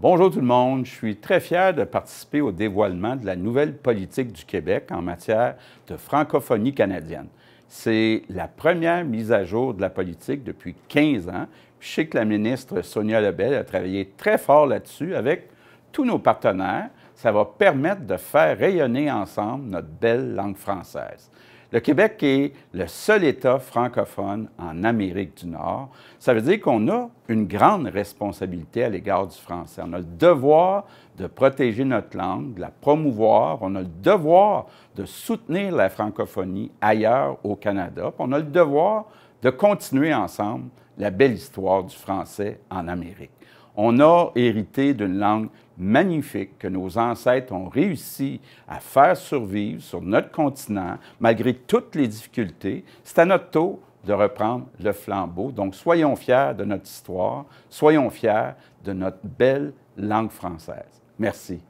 Bonjour tout le monde, je suis très fier de participer au dévoilement de la nouvelle politique du Québec en matière de francophonie canadienne. C'est la première mise à jour de la politique depuis 15 ans. je sais que la ministre Sonia Lebel a travaillé très fort là-dessus avec tous nos partenaires. Ça va permettre de faire rayonner ensemble notre belle langue française. Le Québec est le seul État francophone en Amérique du Nord. Ça veut dire qu'on a une grande responsabilité à l'égard du français. On a le devoir de protéger notre langue, de la promouvoir. On a le devoir de soutenir la francophonie ailleurs au Canada. On a le devoir de continuer ensemble la belle histoire du français en Amérique. On a hérité d'une langue magnifique que nos ancêtres ont réussi à faire survivre sur notre continent malgré toutes les difficultés. C'est à notre tour de reprendre le flambeau. Donc, soyons fiers de notre histoire, soyons fiers de notre belle langue française. Merci.